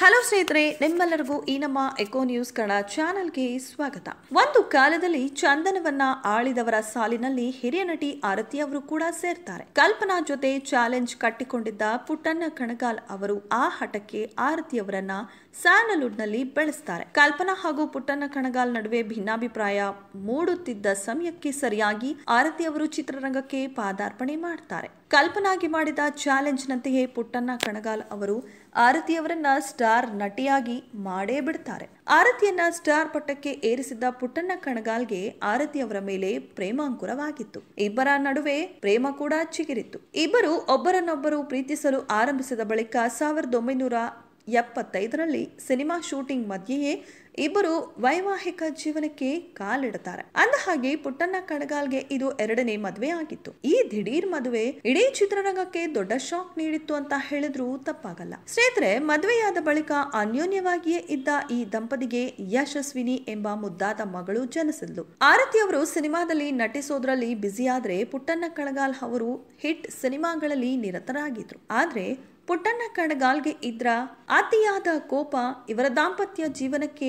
hello ಸ್ನೇಹಿತರೆ ನಿಮ್ಮೆಲ್ಲರಿಗೂ ಈ ನಮ್ಮ ಎಕೋ ನ್ಯೂಸ್ ಕನ್ನಡ ಚಾನೆಲ್ಗೆ ಸ್ವಾಗತ ಒಂದು ಕಾಲದಲ್ಲಿ ಚಂದನವನ್ನ ಆಳಿದವರ ಸಾಲಿನಲ್ಲಿ ಹಿರಿಯ ನಟಿ ಆರತಿ ಅವರು ಕೂಡ ಸೇರ್ತಾರೆ ಕಲ್ಪನಾ ಜೊತೆ ಚಾಲೆಂಜ್ ಕಟ್ಟಿಕೊಂಡಿದ್ದ ಪುಟ್ಟಣ್ಣ ಕಣಗಾಲ್ ಅವರು ಆ ಹಠಕ್ಕೆ ಆರತಿ ಅವರನ್ನ ಸ್ಯಾಂಡಲ್ವುಡ್ ನಲ್ಲಿ ಬೆಳೆಸ್ತಾರೆ ಕಲ್ಪನಾ ಹಾಗೂ ಪುಟ್ಟಣ್ಣ ಕಣಗಾಲ್ ನಡುವೆ ಭಿನ್ನಾಭಿಪ್ರಾಯ ಮೂಡುತ್ತಿದ್ದ ಸಮಯಕ್ಕೆ ಸರಿಯಾಗಿ ಆರತಿ ಅವರು ಚಿತ್ರರಂಗಕ್ಕೆ ಪಾದಾರ್ಪಣೆ ಮಾಡ್ತಾರೆ ಕಲ್ಪನಾಗಿ ಮಾಡಿದ ಚಾಲೆಂಜ್ನಂತೆಯೇ ಪುಟ್ಟಣ್ಣ ಕಣಗಾಲ್ ಅವರು ಆರತಿಯವರನ್ನ ಸ್ಟಾರ್ ನಟಿಯಾಗಿ ಮಾಡೇ ಬಿಡ್ತಾರೆ ಆರತಿಯನ್ನ ಸ್ಟಾರ್ ಪಟ್ಟಕ್ಕೆ ಏರಿಸಿದ್ದ ಪುಟ್ಟಣ್ಣ ಕಣಗಾಲ್ಗೆ ಆರತಿಯವರ ಮೇಲೆ ಪ್ರೇಮಾಂಕುರವಾಗಿತ್ತು ಇಬ್ಬರ ನಡುವೆ ಪ್ರೇಮ ಕೂಡ ಚಿಗಿರಿತ್ತು ಇಬ್ಬರು ಒಬ್ಬರನ್ನೊಬ್ಬರು ಪ್ರೀತಿಸಲು ಆರಂಭಿಸಿದ ಬಳಿಕ ಸಾವಿರದ ಒಂಬೈನೂರ ಎಪ್ಪತ್ತೈದರಲ್ಲಿ ಸಿನಿಮಾ ಶೂಟಿಂಗ್ ಮಧ್ಯೆಯೇ ಇಬ್ಬರು ವೈವಾಹಿಕ ಜೀವನಕ್ಕೆ ಕಾಲಿಡುತ್ತಾರೆ ಅಂದ ಹಾಗೆ ಪುಟ್ಟಣ್ಣ ಕಣಗಾಲ್ಗೆ ಇದು ಎರಡನೇ ಮದುವೆ ಆಗಿತ್ತು ಈ ದಿಢೀರ್ ಮದುವೆ ಇಡೀ ಚಿತ್ರರಂಗಕ್ಕೆ ದೊಡ್ಡ ಶಾಕ್ ನೀಡಿತ್ತು ಅಂತ ಹೇಳಿದ್ರು ತಪ್ಪಾಗಲ್ಲ ಸ್ನೇಹಿತರೆ ಮದುವೆಯಾದ ಬಳಿಕ ಅನ್ಯೋನ್ಯವಾಗಿಯೇ ಇದ್ದ ಈ ದಂಪತಿಗೆ ಯಶಸ್ವಿನಿ ಎಂಬ ಮುದ್ದಾದ ಮಗಳು ಜನಿಸಿದ್ಲು ಆರತಿ ಅವರು ಸಿನಿಮಾದಲ್ಲಿ ನಟಿಸೋದ್ರಲ್ಲಿ ಆದ್ರೆ ಪುಟ್ಟಣ್ಣ ಕಣಗಾಲ್ ಅವರು ಹಿಟ್ ಸಿನಿಮಾಗಳಲ್ಲಿ ನಿರತರಾಗಿದ್ರು ಆದ್ರೆ ಪುಟ್ಟಣ್ಣ ಕಣಗಾಲ್ಗೆ ಇದ್ರ ಅತಿಯಾದ ಕೋಪ ಇವರ ದಾಂಪತ್ಯ ಜೀವನಕ್ಕೆ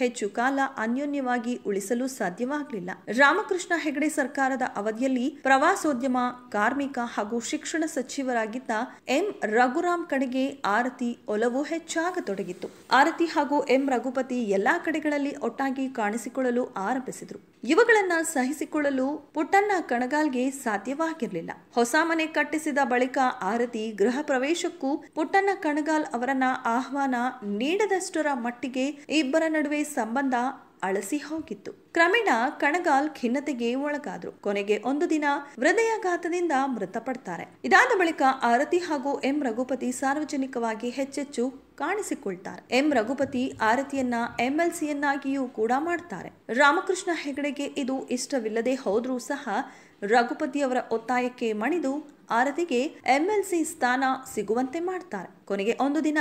ಹೆಚ್ಚು ಕಾಲ ಅನ್ಯೋನ್ಯವಾಗಿ ಉಳಿಸಲು ಸಾಧ್ಯವಾಗಲಿಲ್ಲ ರಾಮಕೃಷ್ಣ ಹೆಗಡೆ ಸರ್ಕಾರದ ಅವಧಿಯಲ್ಲಿ ಪ್ರವಾಸೋದ್ಯಮ ಕಾರ್ಮಿಕ ಹಾಗೂ ಶಿಕ್ಷಣ ಸಚಿವರಾಗಿದ್ದ ಎಂ ರಘುರಾಮ್ ಕಡೆಗೆ ಆರತಿ ಒಲವು ಹೆಚ್ಚಾಗತೊಡಗಿತ್ತು ಆರತಿ ಹಾಗೂ ಎಂ ರಘುಪತಿ ಎಲ್ಲಾ ಕಡೆಗಳಲ್ಲಿ ಒಟ್ಟಾಗಿ ಕಾಣಿಸಿಕೊಳ್ಳಲು ಆರಂಭಿಸಿದರು ಇವುಗಳನ್ನ ಸಹಿಸಿಕೊಳ್ಳಲು ಪುಟ್ಟಣ್ಣ ಕಣಗಾಲ್ಗೆ ಸಾಧ್ಯವಾಗಿರಲಿಲ್ಲ ಹೊಸ ಮನೆ ಕಟ್ಟಿಸಿದ ಬಳಿಕ ಆರತಿ ಗೃಹ ಪ್ರವೇಶಕ್ಕೂ ಪುಟ್ಟಣ್ಣ ಕಣಗಾಲ್ ಅವರನ್ನ ಆಹ್ವಾನ ನೀಡದಷ್ಟರ ಮಟ್ಟಿಗೆ ಇಬ್ಬರ ನಡುವೆ ಸಂಬಂಧ ಅಳಸಿ ಹೋಗಿತ್ತು ಕ್ರಮೇಣ ಕಣಗಾಲ್ ಖಿನ್ನತೆಗೆ ಒಳಗಾದ್ರು ಕೊನೆಗೆ ಒಂದು ದಿನ ಹೃದಯಾಘಾತದಿಂದ ಮೃತಪಡ್ತಾರೆ ಇದಾದ ಬಳಿಕ ಆರತಿ ಹಾಗೂ ಎಂ ರಘುಪತಿ ಸಾರ್ವಜನಿಕವಾಗಿ ಹೆಚ್ಚೆಚ್ಚು ಕಾಣಿಸಿಕೊಳ್ತಾರೆ ಎಂ ರಘುಪತಿ ಆರತಿಯನ್ನ ಎಂಎಲ್ಸಿಯನ್ನಾಗಿಯೂ ಕೂಡ ಮಾಡ್ತಾರೆ ರಾಮಕೃಷ್ಣ ಹೆಗಡೆಗೆ ಇದು ಇಷ್ಟವಿಲ್ಲದೆ ಹೋದ್ರೂ ಸಹ ರಘುಪತಿಯವರ ಒತ್ತಾಯಕ್ಕೆ ಮಣಿದು ಆರತಿಗೆ ಎಂಎಲ್ಸಿ ಸ್ಥಾನ ಸಿಗುವಂತೆ ಮಾಡ್ತಾರೆ ಕೊನೆಗೆ ಒಂದು ದಿನ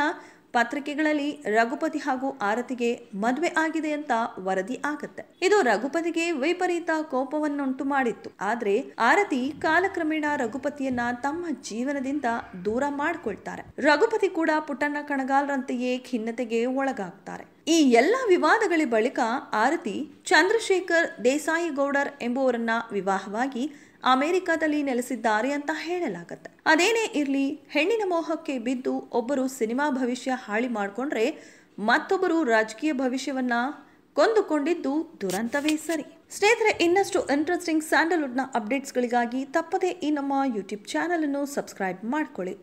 ಪತ್ರಿಕೆಗಳಲ್ಲಿ ರಘುಪತಿ ಹಾಗೂ ಆರತಿಗೆ ಮದುವೆ ಆಗಿದೆ ಅಂತ ವರದಿ ಆಗತ್ತೆ ಇದು ರಘುಪತಿಗೆ ವಿಪರೀತ ಕೋಪವನ್ನುಂಟು ಮಾಡಿತ್ತು ಆದ್ರೆ ಆರತಿ ಕಾಲಕ್ರಮೇಣ ರಘುಪತಿಯನ್ನ ತಮ್ಮ ಜೀವನದಿಂದ ದೂರ ಮಾಡಿಕೊಳ್ತಾರೆ ರಘುಪತಿ ಕೂಡ ಪುಟ್ಟಣ್ಣ ಕಣಗಾಲರಂತೆಯೇ ಖಿನ್ನತೆಗೆ ಒಳಗಾಗ್ತಾರೆ ಈ ಎಲ್ಲ ವಿವಾದಗಳ ಬಳಿಕ ಆರತಿ ಚಂದ್ರಶೇಖರ್ ದೇಸಾಯಿ ಗೌಡರ್ ಎಂಬುವರನ್ನ ವಿವಾಹವಾಗಿ ಅಮೆರಿಕದಲ್ಲಿ ನೆಲೆಸಿದ್ದಾರೆ ಅಂತ ಹೇಳಲಾಗತ್ತೆ ಅದೇನೇ ಇರಲಿ ಹೆಣ್ಣಿನ ಮೋಹಕ್ಕೆ ಬಿದ್ದು ಒಬ್ಬರು ಸಿನಿಮಾ ಭವಿಷ್ಯ ಹಾಳಿ ಮಾಡಿಕೊಂಡ್ರೆ ಮತ್ತೊಬ್ಬರು ರಾಜಕೀಯ ಭವಿಷ್ಯವನ್ನ ಕೊಂದುಕೊಂಡಿದ್ದು ದುರಂತವೇ ಸರಿ ಸ್ನೇಹಿತರೆ ಇನ್ನಷ್ಟು ಇಂಟ್ರೆಸ್ಟಿಂಗ್ ಸ್ಯಾಂಡಲ್ವುಡ್ನ ಅಪ್ಡೇಟ್ಸ್ಗಳಿಗಾಗಿ ತಪ್ಪದೇ ಈ ನಮ್ಮ ಯೂಟ್ಯೂಬ್ ಚಾನಲನ್ನು ಸಬ್ಸ್ಕ್ರೈಬ್ ಮಾಡ್ಕೊಳ್ಳಿ